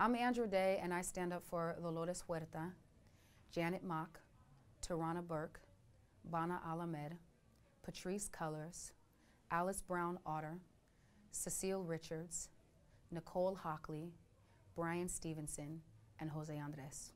I'm Andrew Day, and I stand up for Dolores Huerta, Janet Mock, Tarana Burke, Bana Alamed, Patrice Colors, Alice Brown Otter, Cecile Richards, Nicole Hockley, Brian Stevenson, and Jose Andres.